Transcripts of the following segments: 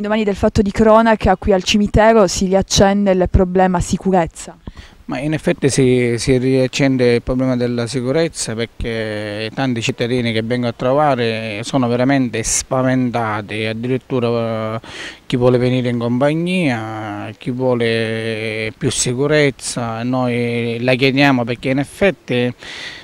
Domani del fatto di cronaca qui al cimitero si riaccende il problema sicurezza. Ma in effetti si, si, riaccende il problema della sicurezza perché tanti cittadini che vengo a trovare sono veramente spaventati, addirittura eh, chi vuole venire in compagnia, chi vuole più sicurezza, noi la chiediamo perché in effetti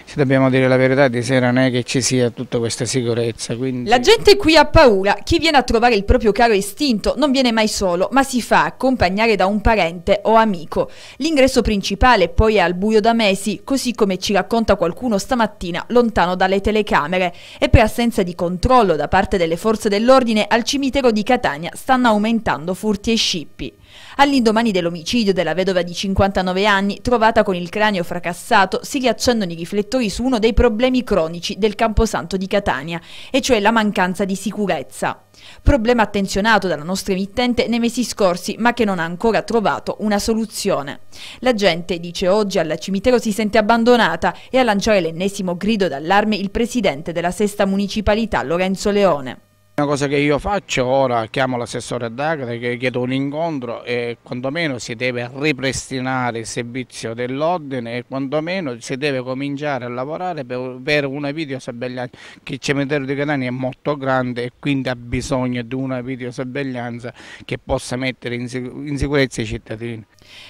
se dobbiamo dire la verità di sera non è che ci sia tutta questa sicurezza. Quindi... La gente qui ha paura, chi viene a trovare il proprio caro istinto non viene mai solo, ma si fa accompagnare da un parente o amico. L'ingresso principale poi è al buio da mesi, così come ci racconta qualcuno stamattina lontano dalle telecamere e per assenza di controllo da parte delle forze dell'ordine al cimitero di Catania stanno aumentando furti e scippi. All'indomani dell'omicidio della vedova di 59 anni, trovata con il cranio fracassato, si riaccendono i riflettori su uno dei problemi cronici del Camposanto di Catania, e cioè la mancanza di sicurezza. Problema attenzionato dalla nostra emittente nei mesi scorsi, ma che non ha ancora trovato una soluzione. La gente, dice oggi, al cimitero si sente abbandonata e a lanciare l'ennesimo grido d'allarme il presidente della sesta municipalità Lorenzo Leone. Una cosa che io faccio ora, chiamo l'assessore D'Agre, che chiedo un incontro e quantomeno si deve ripristinare il servizio dell'ordine e quantomeno si deve cominciare a lavorare per, per una videosorveglianza, che il cimitero di Catania è molto grande e quindi ha bisogno di una videosorveglianza che possa mettere in, in sicurezza i cittadini.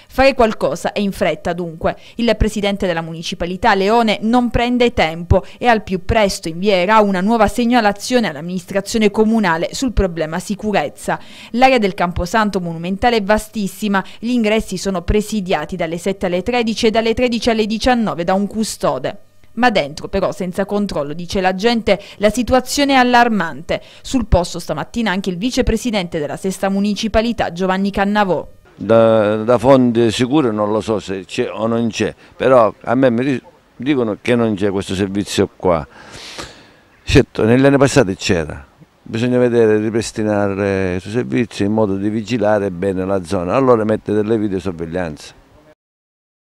Fare qualcosa e in fretta dunque. Il presidente della municipalità Leone non prende tempo e al più presto invierà una nuova segnalazione all'amministrazione comunale sul problema sicurezza. L'area del Camposanto monumentale è vastissima, gli ingressi sono presidiati dalle 7 alle 13 e dalle 13 alle 19 da un custode ma dentro però senza controllo, dice la gente, la situazione è allarmante. Sul posto stamattina anche il vicepresidente della sesta municipalità Giovanni Cannavò da, da fonte sicura non lo so se c'è o non c'è, però a me mi dicono che non c'è questo servizio qua. Certo, negli anni passati c'era, bisogna vedere, ripristinare questo servizio in modo di vigilare bene la zona, allora mettere delle videosorveglianze.